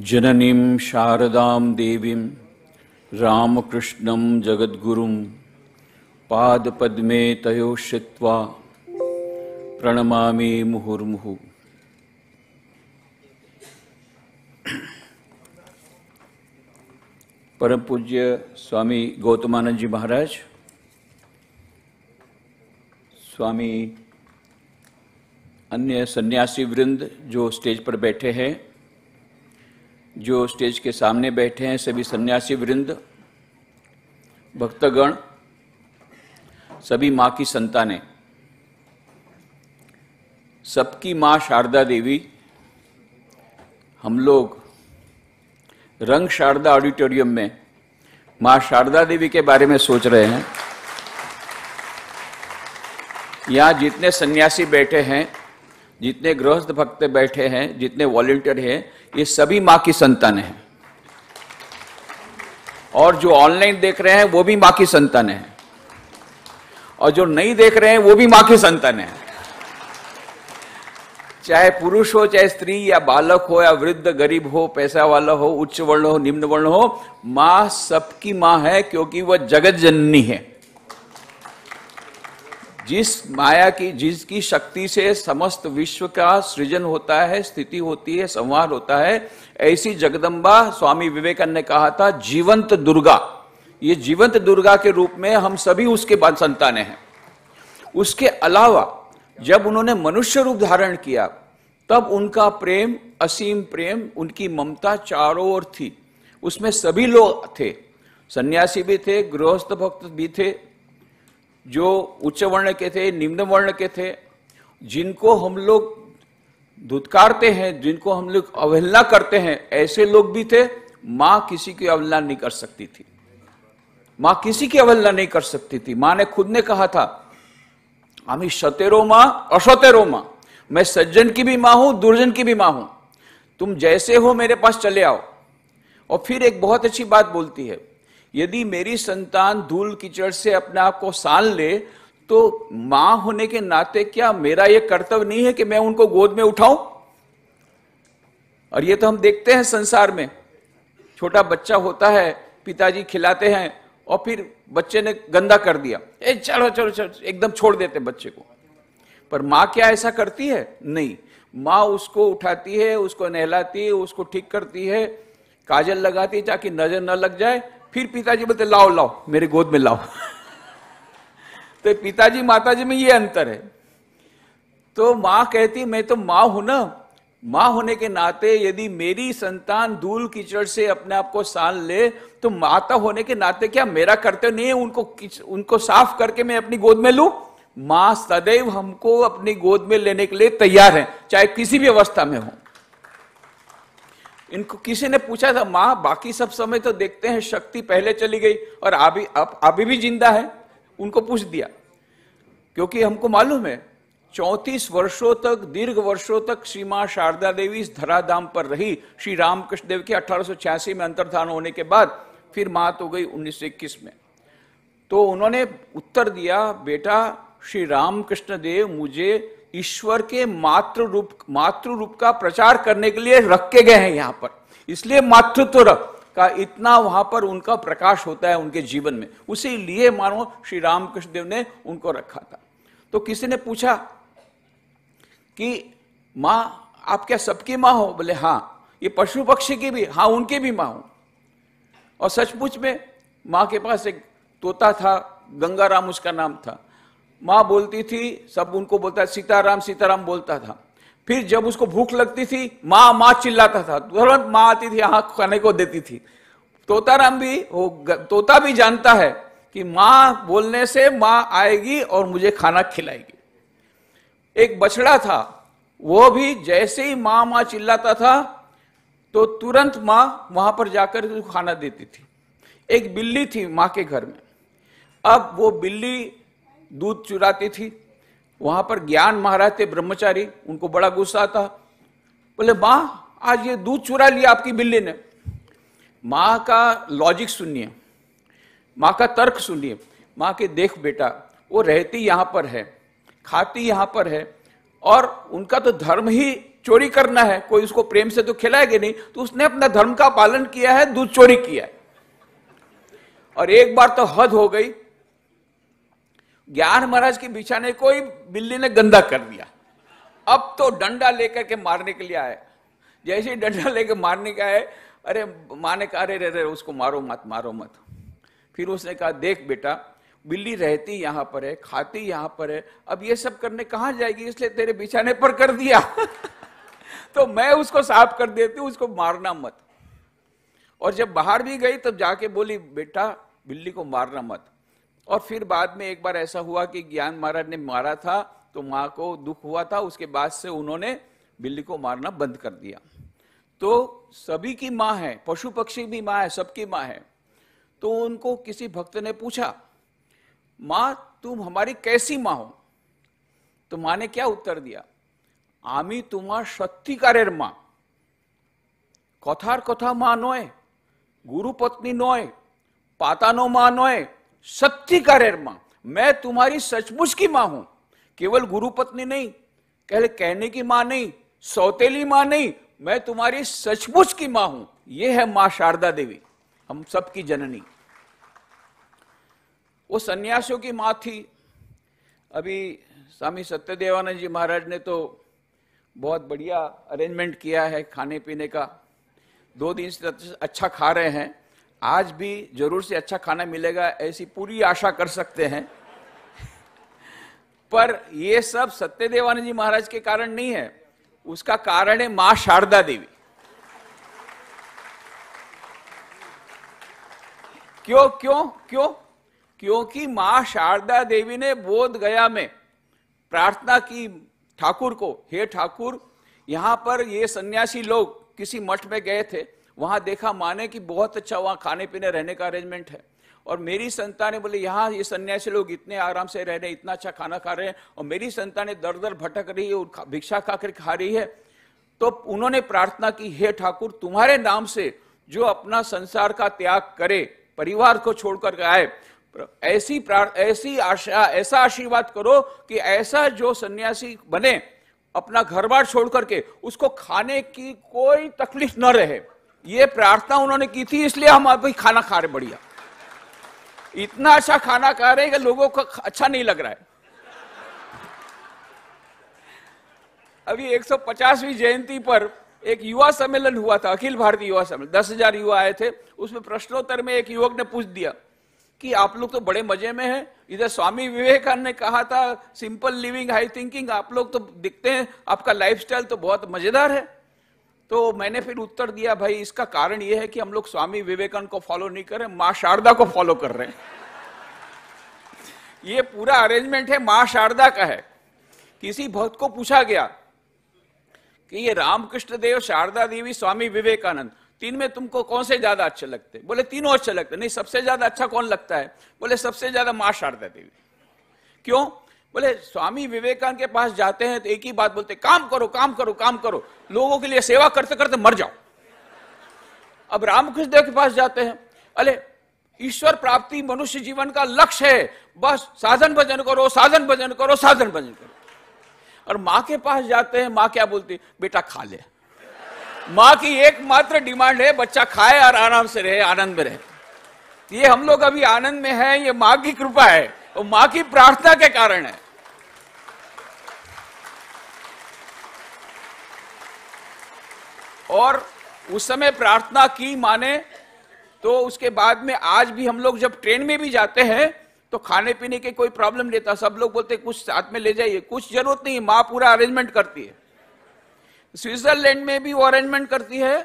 जननीं शारदां देवीं रामकृष्णं जगद्गुरुं पादपद्मे तयोश्चित्वा प्रणमामि मुहुर्मुहुः परम पूज्य स्वामी गौतमानंद जी महाराज स्वामी अन्य सन्यासी वृंद जो स्टेज पर बैठे हैं जो स्टेज के सामने बैठे हैं सभी सन्यासी वृंद भक्तगण सभी माँ की संतानें सबकी माँ शारदा देवी हम लोग रंग शारदा ऑडिटोरियम में माँ शारदा देवी के बारे में सोच रहे हैं यहाँ जितने सन्यासी बैठे हैं जितने गृहस्थ भक्त बैठे हैं जितने वॉल्टियर हैं ये सभी माँ की संतान हैं और जो ऑनलाइन देख रहे हैं वो भी माँ की संतान है और जो नहीं देख रहे हैं वो भी माँ की संतान है चाहे पुरुष हो चाहे स्त्री या बालक हो या वृद्ध गरीब हो पैसा वाला हो उच्च वर्ण हो निम्न वर्ण हो माँ सबकी माँ है क्योंकि वह जगत जननी है जिस माया की जिसकी शक्ति से समस्त विश्व का सृजन होता है स्थिति होती है संवार होता है ऐसी जगदम्बा स्वामी विवेकानंद ने कहा था जीवंत दुर्गा ये जीवंत दुर्गा के रूप में हम सभी उसके संतान हैं उसके अलावा जब उन्होंने मनुष्य रूप धारण किया तब उनका प्रेम असीम प्रेम उनकी ममता चारों ओर थी उसमें सभी लोग थे सन्यासी भी थे गृहस्थ भक्त भी थे जो उच्च वर्ण के थे निम्न वर्ण के थे जिनको हम लोग धुतकारते हैं जिनको हम लोग अवहेलना करते हैं ऐसे लोग भी थे मां किसी की अवहेलना नहीं कर सकती थी मां किसी की अवहेलना नहीं कर सकती थी मां ने खुद ने कहा था हमी सतेरो मां असतेरो मां मैं सज्जन की भी मां हूं दुर्जन की भी मां हूं तुम जैसे हो मेरे पास चले आओ और फिर एक बहुत अच्छी बात बोलती है यदि मेरी संतान धूल कीचड़ से अपने आप को सान ले तो मां होने के नाते क्या मेरा यह कर्तव्य नहीं है कि मैं उनको गोद में उठाऊं और ये तो हम देखते हैं संसार में छोटा बच्चा होता है पिताजी खिलाते हैं और फिर बच्चे ने गंदा कर दिया ए चलो चलो चलो एकदम छोड़ देते बच्चे को पर मां क्या ऐसा करती है नहीं माँ उसको उठाती है उसको नहलाती है उसको ठीक करती है काजल लगाती है ताकि नजर न लग जाए फिर पिताजी बोलते लाओ लाओ मेरे गोद में लाओ तो पिताजी माताजी में ये अंतर है तो मां कहती मैं तो माँ हूं ना मां होने के नाते यदि मेरी संतान धूल कीचड़ से अपने आप को सान ले तो माता होने के नाते क्या मेरा कर्तव्य नहीं है उनको उनको साफ करके मैं अपनी गोद में लू मां सदैव हमको अपनी गोद में लेने के लिए तैयार है चाहे किसी भी अवस्था में हो इनको किसी ने पूछा था मां बाकी सब समय तो देखते हैं शक्ति पहले चली गई और अभी अभी भी जिंदा है उनको पूछ दिया क्योंकि हमको मालूम है चौतीस वर्षों तक दीर्घ वर्षों तक श्री मां शारदा देवी इस धराधाम पर रही श्री रामकृष्ण देव के अठारह में अंतर्धान होने के बाद फिर मात हो गई उन्नीस में तो उन्होंने उत्तर दिया बेटा श्री रामकृष्ण देव मुझे ईश्वर के मातृ रूप मातृ रूप का प्रचार करने के लिए रखे गए हैं यहाँ पर इसलिए मातृत्व रख का इतना वहां पर उनका प्रकाश होता है उनके जीवन में उसी लिए मानो श्री रामकृष्ण देव ने उनको रखा था तो किसी ने पूछा कि माँ आप क्या सबकी माँ हो बोले हाँ ये पशु पक्षी की भी हाँ उनकी भी माँ हो और सचमुच में माँ के पास एक तोता था गंगाराम उसका नाम था माँ बोलती थी सब उनको बोलता सीताराम सीताराम बोलता था फिर जब उसको भूख लगती थी माँ माँ चिल्लाता था तुरंत माँ आती थी यहाँ खाने को देती थी तोताराम भी वो तोता भी जानता है कि माँ बोलने से माँ आएगी और मुझे खाना खिलाएगी एक बछड़ा था वो भी जैसे ही माँ माँ चिल्लाता था तो तुरंत माँ वहां पर जाकर खाना देती थी एक बिल्ली थी माँ के घर में अब वो बिल्ली दूध चुराती थी वहां पर ज्ञान महाराज थे ब्रह्मचारी उनको बड़ा गुस्सा आता बोले मां आज ये दूध चुरा लिया आपकी बिल्ली ने मां का लॉजिक सुनिए मां का तर्क सुनिए मां के देख बेटा वो रहती यहां पर है खाती यहां पर है और उनका तो धर्म ही चोरी करना है कोई उसको प्रेम से तो खिलाएगा नहीं तो उसने अपना धर्म का पालन किया है दूध चोरी किया है और एक बार तो हद हो गई ज्ञान महाराज की बिछाने को ही बिल्ली ने गंदा कर दिया अब तो डंडा लेकर के मारने के लिए आया जैसे ही डंडा लेकर मारने के आए अरे माँ ने कहा अरे रे उसको मारो मत मारो मत फिर उसने कहा देख बेटा बिल्ली रहती यहां पर है खाती यहां पर है अब ये सब करने कहाँ जाएगी इसलिए तेरे बिछाने पर कर दिया तो मैं उसको साफ कर देती हूँ उसको मारना मत और जब बाहर भी गई तब जाके बोली बेटा बिल्ली को मारना मत और फिर बाद में एक बार ऐसा हुआ कि ज्ञान महाराज ने मारा था तो माँ को दुख हुआ था उसके बाद से उन्होंने बिल्ली को मारना बंद कर दिया तो सभी की माँ है पशु पक्षी भी माँ है सबकी माँ है तो उनको किसी भक्त ने पूछा माँ तुम हमारी कैसी माँ हो तो माँ ने क्या उत्तर दिया आमी तुम्हार সত্যিকারের कथार कथा मां नोए गुरु पत्नी नोए पाता नो मां नोए सत्य मां मैं तुम्हारी सचमुच की मां हूं केवल गुरु पत्नी नहीं कहले कहने की मां नहीं सौतेली मां नहीं मैं तुम्हारी सचमुच की मां हूं यह है मां शारदा देवी हम सबकी जननी वो सन्यासियों की मां थी अभी स्वामी सत्यदेवानंद जी महाराज ने तो बहुत बढ़िया अरेंजमेंट किया है खाने पीने का दो दिन से अच्छा खा रहे हैं आज भी जरूर से अच्छा खाना मिलेगा ऐसी पूरी आशा कर सकते हैं पर यह सब सत्यदेवानंद जी महाराज के कारण नहीं है उसका कारण है मां शारदा देवी क्यों क्यों क्यों क्योंकि मां शारदा देवी ने बोध गया में प्रार्थना की ठाकुर को हे ठाकुर यहां पर ये सन्यासी लोग किसी मठ में गए थे वहां देखा माने कि बहुत अच्छा वहाँ खाने पीने रहने का अरेंजमेंट है और मेरी ने बोले यहाँ ये सन्यासी लोग इतने आराम से रह रहे इतना अच्छा खाना खा रहे हैं और मेरी ने दर दर भटक रही है और भिक्षा खाकर खा रही है तो उन्होंने प्रार्थना की हे ठाकुर तुम्हारे नाम से जो अपना संसार का त्याग करे परिवार को छोड़कर आए ऐसी ऐसी आशा ऐसा आशीर्वाद करो कि ऐसा जो सन्यासी बने अपना घर बार छोड़ करके उसको खाने की कोई तकलीफ न रहे ये प्रार्थना उन्होंने की थी इसलिए हम अभी खाना खा रहे बढ़िया इतना अच्छा खाना खा रहे हैं कि लोगों को अच्छा नहीं लग रहा है अभी 150वीं जयंती पर एक युवा सम्मेलन हुआ था अखिल भारतीय युवा सम्मेलन दस हजार युवा आए थे उसमें प्रश्नोत्तर में एक युवक ने पूछ दिया कि आप लोग तो बड़े मजे में हैं इधर स्वामी विवेकानंद ने कहा था सिंपल लिविंग हाई थिंकिंग आप लोग तो दिखते हैं आपका लाइफस्टाइल तो बहुत मजेदार है तो मैंने फिर उत्तर दिया भाई इसका कारण यह है कि हम लोग स्वामी विवेकानंद को फॉलो नहीं कर रहे मां शारदा को फॉलो कर रहे हैं ये पूरा अरेंजमेंट है मां शारदा का है किसी भक्त को पूछा गया कि ये रामकृष्ण देव शारदा देवी स्वामी विवेकानंद तीन में तुमको कौन से ज्यादा अच्छे लगते बोले तीनों अच्छे लगते नहीं सबसे ज्यादा अच्छा कौन लगता है बोले सबसे ज्यादा माँ शारदा देवी क्यों बोले स्वामी विवेकानंद के पास जाते हैं तो एक ही बात बोलते काम करो काम करो काम करो लोगों के लिए सेवा करते करते मर जाओ अब रामकृष्ण देव के पास जाते हैं अरे ईश्वर प्राप्ति मनुष्य जीवन का लक्ष्य है बस साधन भजन करो साधन भजन करो साधन भजन करो और मां के पास जाते हैं मां क्या बोलती बेटा खा ले मां की एकमात्र डिमांड है बच्चा खाए और आराम से रहे आनंद में रहे ये हम लोग अभी आनंद में है ये मां की कृपा है और मां की प्रार्थना के कारण है और उस समय प्रार्थना की माने तो उसके बाद में आज भी हम लोग जब ट्रेन में भी जाते हैं तो खाने पीने के कोई प्रॉब्लम नहीं था सब लोग बोलते कुछ साथ में ले जाइए कुछ जरूरत नहीं माँ पूरा अरेंजमेंट करती है स्विट्जरलैंड में भी वो अरेंजमेंट करती है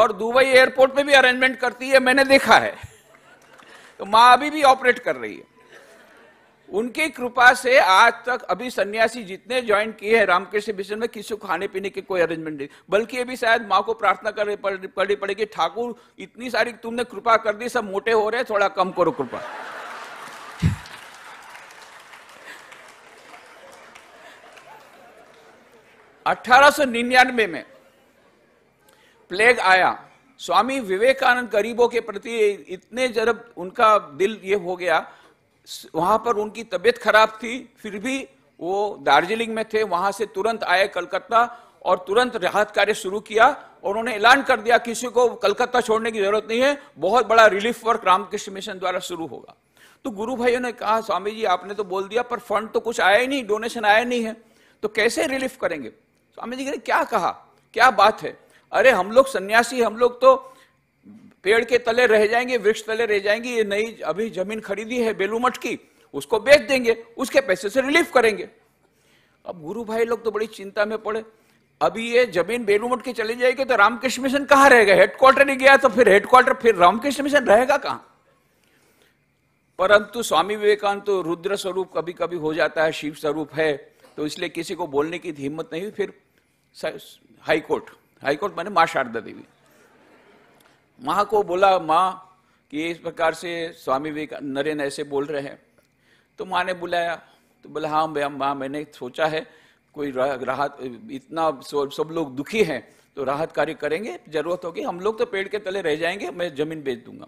और दुबई एयरपोर्ट में भी अरेंजमेंट करती है मैंने देखा है तो माँ अभी भी ऑपरेट कर रही है उनकी कृपा से आज तक अभी सन्यासी जितने ज्वाइन किए हैं रामकृष्ण मिशन में किसी को खाने पीने की कोई अरेंजमेंट नहीं बल्कि अभी शायद माँ को प्रार्थना करनी पड़ी पड़ेगी ठाकुर इतनी सारी तुमने कृपा कर दी सब मोटे हो रहे थोड़ा कम करो कृपा अठारह में प्लेग आया स्वामी विवेकानंद गरीबों के प्रति इतने जरब उनका दिल ये हो गया वहां पर उनकी तबीयत खराब थी फिर भी वो दार्जिलिंग में थे वहां से तुरंत आए कलकत्ता और तुरंत राहत कार्य शुरू किया और उन्होंने ऐलान कर दिया किसी को कलकत्ता छोड़ने की जरूरत नहीं है बहुत बड़ा रिलीफ वर्क रामकृष्ण मिशन द्वारा शुरू होगा तो गुरु भाइयों ने कहा स्वामी जी आपने तो बोल दिया पर फंड तो कुछ आया ही नहीं डोनेशन आया नहीं है तो कैसे रिलीफ करेंगे स्वामी जी ने क्या कहा क्या बात है अरे हम लोग सन्यासी हम लोग तो पेड़ के तले रह जाएंगे वृक्ष तले रह जाएंगे ये नई अभी जमीन खरीदी है बेलूमठ की उसको बेच देंगे उसके पैसे से रिलीफ करेंगे अब गुरु भाई लोग तो बड़ी चिंता में पड़े अभी ये जमीन बेलूमठ की के चले जाएगी तो रामकृष्ण मिशन कहां रहेगा हेडक्वार्टर नहीं गया तो फिर हेडक्वार्टर फिर रामकृष्ण मिशन रहेगा कहाँ परंतु स्वामी विवेकानंद तो रुद्र स्वरूप कभी कभी हो जाता है शिव स्वरूप है तो इसलिए किसी को बोलने की हिम्मत नहीं हुई फिर हाईकोर्ट हाईकोर्ट मैंने मां शारदा देवी माँ को बोला माँ कि इस प्रकार से स्वामी विवेक नरेन ऐसे बोल रहे हैं तो माँ ने बुलाया तो बोला हाँ भैया माँ मैंने सोचा है कोई राहत इतना सब लोग दुखी हैं तो राहत कार्य करेंगे जरूरत होगी हम लोग तो पेड़ के तले रह जाएंगे मैं जमीन बेच दूंगा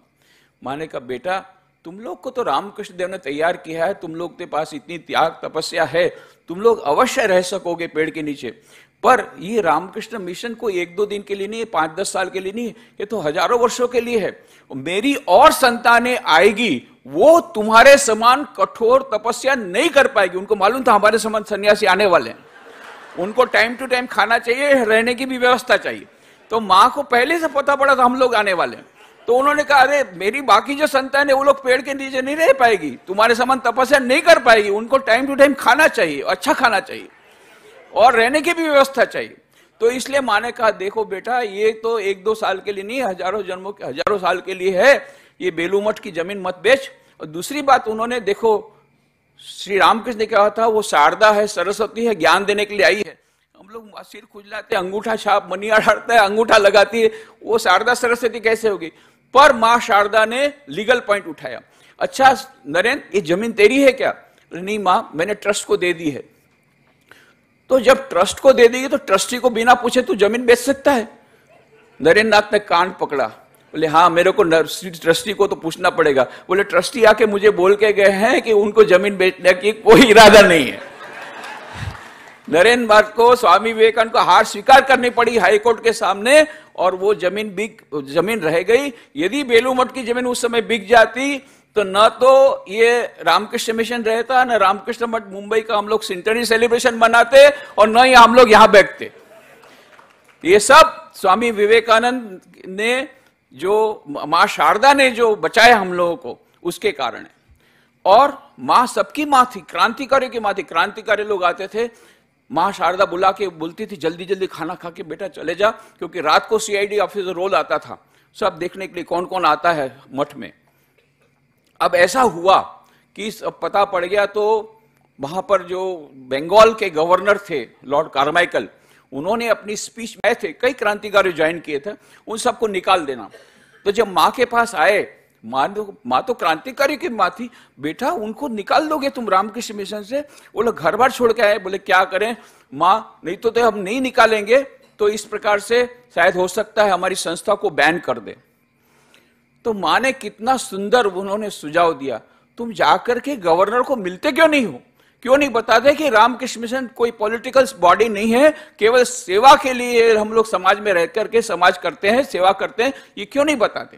माँ ने कहा बेटा तुम लोग को तो रामकृष्ण देव ने तैयार किया है तुम लोग के पास इतनी त्याग तपस्या है तुम लोग अवश्य रह सकोगे पेड़ के नीचे पर ये रामकृष्ण मिशन को एक दो दिन के लिए नहीं पांच दस साल के लिए नहीं ये तो हजारों वर्षों के लिए है मेरी और संतानें आएगी वो तुम्हारे समान कठोर तपस्या नहीं कर पाएगी उनको मालूम था हमारे समान सन्यासी आने वाले हैं उनको टाइम टू टाइम खाना चाहिए रहने की भी व्यवस्था चाहिए तो माँ को पहले से पता पड़ा था हम लोग आने वाले हैं तो उन्होंने कहा अरे मेरी बाकी जो संतान है वो लोग पेड़ के नीचे नहीं रह पाएगी तुम्हारे समान तपस्या नहीं कर पाएगी उनको टाइम टू टाइम खाना चाहिए अच्छा खाना चाहिए और रहने की भी व्यवस्था चाहिए तो इसलिए माँ ने कहा देखो बेटा ये तो एक दो साल के लिए नहीं हजारों जन्मों के हजारों साल के लिए है ये बेलूमठ की जमीन मत बेच और दूसरी बात उन्होंने देखो श्री रामकृष्ण ने कहा था वो शारदा है सरस्वती है ज्ञान देने के लिए आई है हम लोग सिर खुजलाते अंगूठा छाप मनी अड़ाड़ता है अंगूठा लगाती है वो शारदा सरस्वती कैसे होगी पर माँ शारदा ने लीगल पॉइंट उठाया अच्छा नरेंद्र ये जमीन तेरी है क्या नहीं माँ मैंने ट्रस्ट को दे दी है तो जब ट्रस्ट को दे देगी तो ट्रस्टी को बिना पूछे तू जमीन बेच सकता है नरेंद्र नाथ ने कान पकड़ा बोले हाँ मेरे को ट्रस्टी को तो पूछना पड़ेगा बोले ट्रस्टी आके मुझे बोल के गए हैं कि उनको जमीन बेचने की कोई इरादा नहीं है नरेंद्र नाथ को स्वामी विवेकानंद को हार स्वीकार करनी पड़ी हाईकोर्ट के सामने और वो जमीन बिक जमीन रह गई यदि बेलूमठ की जमीन उस समय बिक जाती तो न तो ये रामकृष्ण मिशन रहता ना रामकृष्ण मठ मुंबई का हम लोग सिंटरी सेलिब्रेशन मनाते और न ही हम लोग यहां बैठते ये सब स्वामी विवेकानंद ने जो मां शारदा ने जो बचाया हम लोगों को उसके कारण है और मां सबकी मां थी क्रांतिकारी की मां थी क्रांतिकारी लोग आते थे मां शारदा बुला के बोलती थी जल्दी जल्दी खाना खा के बेटा चले जा क्योंकि रात को सीआईडी ऑफिसर रोल आता था सब देखने के लिए कौन कौन आता है मठ में अब ऐसा हुआ कि पता पड़ गया तो वहां पर जो बंगाल के गवर्नर थे लॉर्ड कार्माइकल उन्होंने अपनी स्पीच में थे कई क्रांतिकारी ज्वाइन किए थे उन सबको निकाल देना तो जब माँ के पास आए माँ तो, माँ तो क्रांतिकारी की माँ थी बेटा उनको निकाल दोगे तुम रामकृष्ण मिशन से वो लोग घर बार छोड़ के आए बोले क्या करें माँ नहीं तो, तो हम नहीं निकालेंगे तो इस प्रकार से शायद हो सकता है हमारी संस्था को बैन कर दें तो माँ ने कितना सुंदर उन्होंने सुझाव दिया तुम जाकर के गवर्नर को मिलते क्यों नहीं हो क्यों नहीं बताते कि रामकृष्ण मिशन कोई पॉलिटिकल बॉडी नहीं है केवल सेवा के लिए हम लोग समाज में रह करके समाज करते हैं सेवा करते हैं ये क्यों नहीं बताते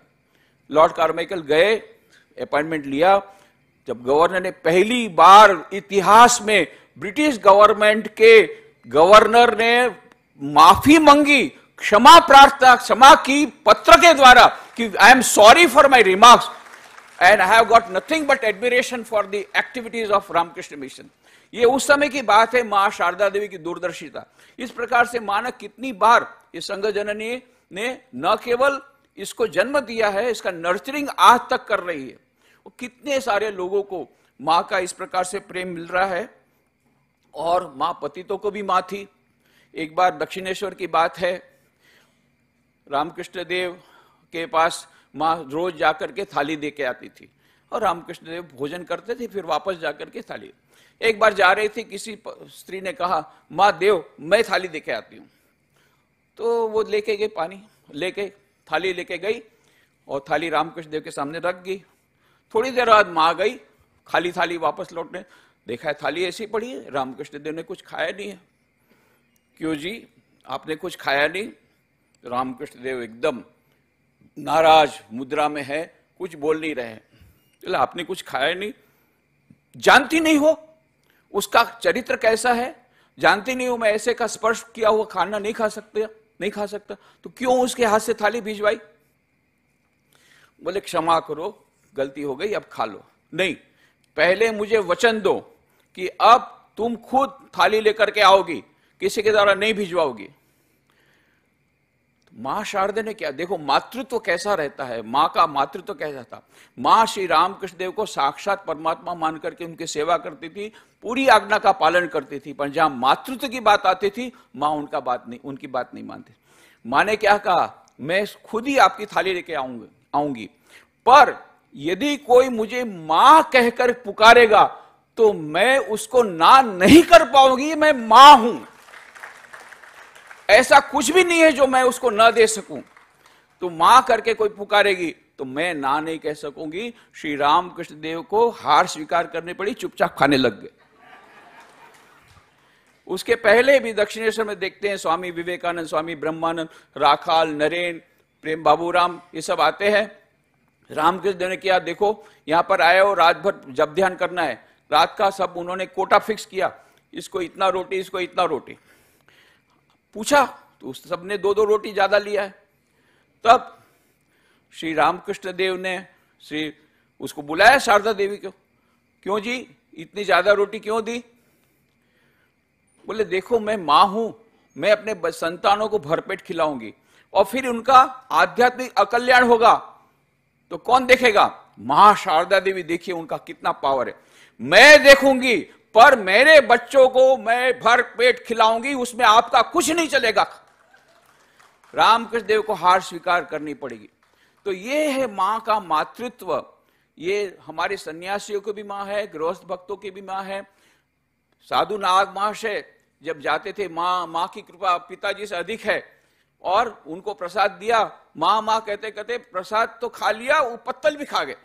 लॉर्ड कार्माइकल गए अपॉइंटमेंट लिया जब गवर्नर ने पहली बार इतिहास में ब्रिटिश गवर्नमेंट के गवर्नर ने माफी मांगी क्षमा प्रार्थना क्षमा की पत्र के द्वारा कि I am sorry for my remarks and I have got nothing but admiration for the activities of Ramakrishna Mission ये उस समय की बात है माँ शारदा देवी की दूरदर्शिता इस प्रकार से मानक कितनी बार इस संघ जननी ने न केवल इसको जन्म दिया है इसका नर्चरिंग आज तक कर रही है वो कितने सारे लोगों को माँ का इस प्रकार से प्रेम मिल रहा है और मां पतितों को भी मां थी एक बार दक्षिणेश्वर की बात है रामकृष्ण देव के पास माँ रोज जाकर के थाली दे के आती थी और रामकृष्ण देव भोजन करते थे फिर वापस जाकर के थाली एक बार जा रही थी किसी स्त्री ने कहा माँ देव मैं थाली दे के आती हूँ तो वो लेके गए पानी लेके थाली लेके गई और थाली रामकृष्ण देव के सामने रख गई थोड़ी देर बाद माँ गई खाली थाली वापस लौटने देखा है थाली ऐसी पड़ी है रामकृष्ण देव ने कुछ खाया नहीं है क्यों जी आपने कुछ खाया नहीं रामकृष्ण देव एकदम नाराज मुद्रा में है कुछ बोल नहीं रहे चलो आपने कुछ खाया नहीं जानती नहीं हो उसका चरित्र कैसा है जानती नहीं हो मैं ऐसे का स्पर्श किया हुआ खाना नहीं खा सकते नहीं खा सकता तो क्यों उसके हाथ से थाली भिजवाई बोले क्षमा करो गलती हो गई अब खा लो नहीं पहले मुझे वचन दो कि अब तुम खुद थाली लेकर के आओगी किसी के द्वारा नहीं भिजवाओगी मां शारदे ने क्या देखो मातृत्व तो कैसा रहता है माँ का मातृत्व तो कैसा था मां श्री रामकृष्ण देव को साक्षात परमात्मा मान करके उनकी सेवा करती थी पूरी आज्ञा का पालन करती थी पर जहां मातृत्व तो की बात आती थी मां उनका बात नहीं उनकी बात नहीं मानती माँ ने क्या कहा मैं खुद ही आपकी थाली लेके आऊंगी आऊंगी पर यदि कोई मुझे मां कहकर पुकारेगा तो मैं उसको ना नहीं कर पाऊंगी मैं मां हूं ऐसा कुछ भी नहीं है जो मैं उसको ना दे सकूं तो मां करके कोई पुकारेगी तो मैं ना नहीं कह सकूंगी श्री राम कृष्ण देव को हार स्वीकार करनी पड़ी चुपचाप खाने लग गए उसके पहले भी दक्षिणेश्वर में देखते हैं स्वामी विवेकानंद स्वामी ब्रह्मानंद राखाल नरेन प्रेम राम ये सब आते हैं रामकृष्ण देव ने किया देखो यहाँ पर आया हो रात भर जब ध्यान करना है रात का सब उन्होंने कोटा फिक्स किया इसको इतना रोटी इसको इतना रोटी पूछा तो उस सबने दो दो रोटी ज्यादा लिया है तब श्री रामकृष्ण देव ने श्री उसको बुलाया शारदा देवी को क्यों जी इतनी ज्यादा रोटी क्यों दी बोले देखो मैं मां हूं मैं अपने संतानों को भरपेट खिलाऊंगी और फिर उनका आध्यात्मिक अकल्याण होगा तो कौन देखेगा मां शारदा देवी देखिए उनका कितना पावर है मैं देखूंगी पर मेरे बच्चों को मैं भर पेट खिलाऊंगी उसमें आपका कुछ नहीं चलेगा रामकृष्ण देव को हार स्वीकार करनी पड़ेगी तो ये है मां का मातृत्व ये हमारे सन्यासियों की भी मां है गृहस्थ भक्तों की भी मां है साधु नाग महाशय जब जाते थे माँ माँ की कृपा पिताजी से अधिक है और उनको प्रसाद दिया माँ माँ कहते कहते प्रसाद तो खा लिया वो पत्तल भी खा गए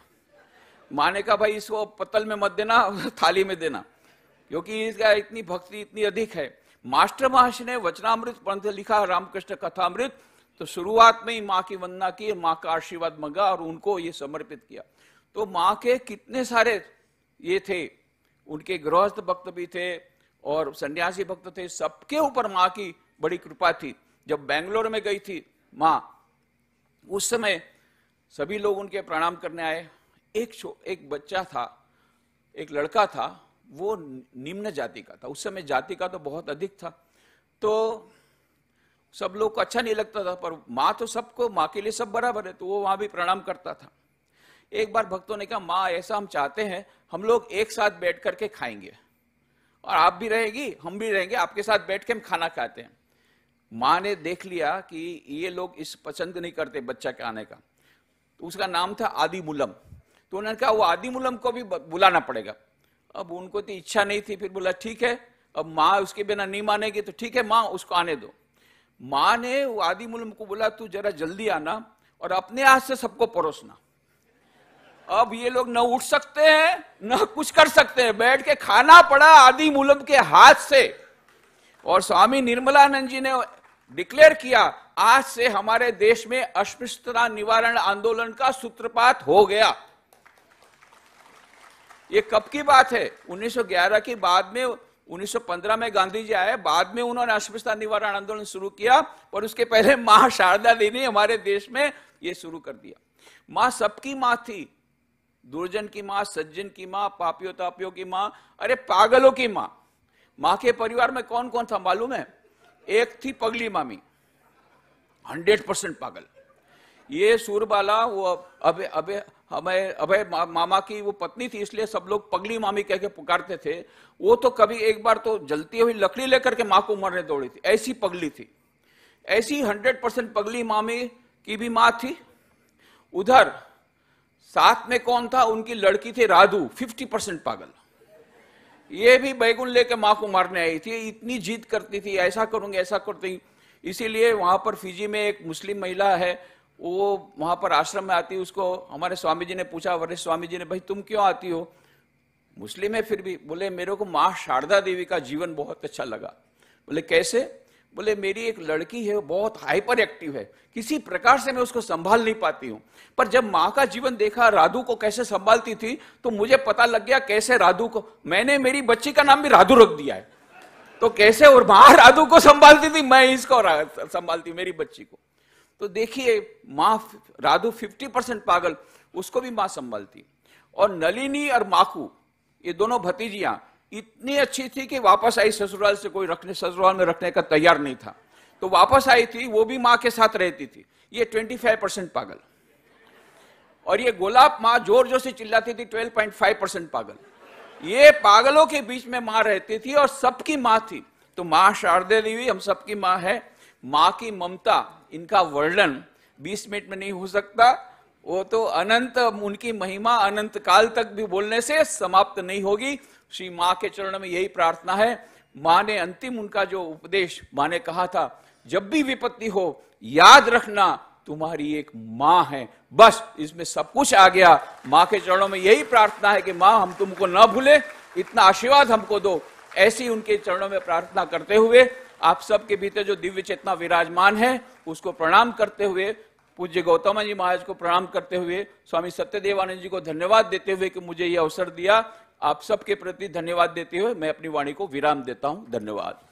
माँ ने कहा भाई इसको पत्तल में मत देना थाली में देना क्योंकि इसका इतनी भक्ति इतनी अधिक है मास्टर महर्षि ने वचनामृत पंथ लिखा रामकृष्ण कथामृत तो शुरुआत में ही माँ की वंदना की माँ का आशीर्वाद मंगा और उनको ये समर्पित किया तो माँ के कितने सारे ये थे उनके गृहस्थ भक्त भी थे और सन्यासी भक्त थे सबके ऊपर माँ की बड़ी कृपा थी जब बेंगलोर में गई थी माँ उस समय सभी लोग उनके प्रणाम करने आए एक एक बच्चा था एक लड़का था वो निम्न जाति का था उस समय जाति का तो बहुत अधिक था तो सब लोग को अच्छा नहीं लगता था पर माँ तो सबको माँ के लिए सब बराबर है तो वो वहां भी प्रणाम करता था एक बार भक्तों ने कहा माँ ऐसा हम चाहते हैं हम लोग एक साथ बैठ करके खाएंगे और आप भी रहेगी हम भी रहेंगे आपके साथ बैठ के हम खाना खाते हैं माँ ने देख लिया कि ये लोग इस पसंद नहीं करते बच्चा के आने का तो उसका नाम था आदि मुलम तो उन्होंने कहा वो आदि मुलम को भी बुलाना पड़ेगा अब उनको तो इच्छा नहीं थी फिर बोला ठीक है अब माँ उसके बिना नहीं मानेगी तो ठीक है माँ उसको आने दो माँ ने आदि मुलम को बोला तू जरा जल्दी आना और अपने हाथ से सबको परोसना अब ये लोग न उठ सकते हैं न कुछ कर सकते हैं बैठ के खाना पड़ा आदि मुलम के हाथ से और स्वामी निर्मलानंद जी ने डिक्लेयर किया आज से हमारे देश में अस्पृश्यता निवारण आंदोलन का सूत्रपात हो गया ये कब की बात है 1911 के बाद में 1915 में गांधी जी आए बाद में उन्होंने अस्पृश्यता निवारण आंदोलन शुरू किया और उसके पहले मां शारदा देवी हमारे देश में ये शुरू कर दिया मां सबकी मां थी दुर्जन की मां सज्जन की मां पापियों तापियों की मां अरे पागलों की मां मां के परिवार में कौन कौन था मालूम है एक थी पगली मामी हंड्रेड परसेंट पागल ये सूरबाला वो अबे अबे हमें अभय मा, मामा की वो पत्नी थी इसलिए सब लोग पगली मामी कह के पुकारते थे वो तो कभी एक बार तो जलती हुई लकड़ी लेकर के माँ को मरने दौड़ी थी ऐसी पगली थी ऐसी हंड्रेड परसेंट पगली मामी की भी माँ थी उधर साथ में कौन था उनकी लड़की थी राधु फिफ्टी परसेंट पागल ये भी बैगुन लेके माँ को मारने आई थी इतनी जीत करती थी ऐसा करूंगी ऐसा करती इसीलिए वहां पर फिजी में एक मुस्लिम महिला है वो वहाँ पर आश्रम में आती उसको हमारे स्वामी जी ने पूछा वरिष्ठ स्वामी जी ने भाई तुम क्यों आती हो मुस्लिम है फिर भी बोले मेरे को माँ शारदा देवी का जीवन बहुत अच्छा लगा बोले कैसे बोले मेरी एक लड़की है बहुत हाइपर एक्टिव है किसी प्रकार से मैं उसको संभाल नहीं पाती हूँ पर जब माँ का जीवन देखा राधु को कैसे संभालती थी तो मुझे पता लग गया कैसे राधु को मैंने मेरी बच्ची का नाम भी राधु रख दिया है तो कैसे और माँ राधु को संभालती थी मैं इसको संभालती मेरी बच्ची को तो देखिए माँ राधु 50 परसेंट पागल उसको भी माँ संभालती और नलिनी और माकू ये दोनों भतीजियां इतनी अच्छी थी कि वापस आई ससुराल से कोई रखने ससुराल में रखने का तैयार नहीं था तो वापस आई थी वो भी माँ के साथ रहती थी ये 25 परसेंट पागल और ये गोलाब माँ जोर जोर से चिल्लाती थी 12.5 परसेंट पागल ये पागलों के बीच में माँ रहती थी और सबकी माँ थी तो माँ शारदे देवी हम सबकी माँ है माँ की ममता इनका वर्णन बीस मिनट में नहीं हो सकता वो तो अनंत उनकी महिमा अनंत काल तक भी बोलने से समाप्त नहीं होगी श्री माँ के चरण में यही प्रार्थना है माँ ने अंतिम उनका जो उपदेश माँ ने कहा था जब भी विपत्ति हो याद रखना तुम्हारी एक माँ है बस इसमें सब कुछ आ गया माँ के चरणों में यही प्रार्थना है कि माँ हम तुमको ना भूले इतना आशीर्वाद हमको दो ऐसी उनके चरणों में प्रार्थना करते हुए आप सबके भीतर जो दिव्य चेतना विराजमान है उसको प्रणाम करते हुए पूज्य गौतम जी महाराज को प्रणाम करते हुए स्वामी सत्यदेवानंद जी को धन्यवाद देते हुए कि मुझे यह अवसर दिया आप सबके प्रति धन्यवाद देते हुए मैं अपनी वाणी को विराम देता हूं धन्यवाद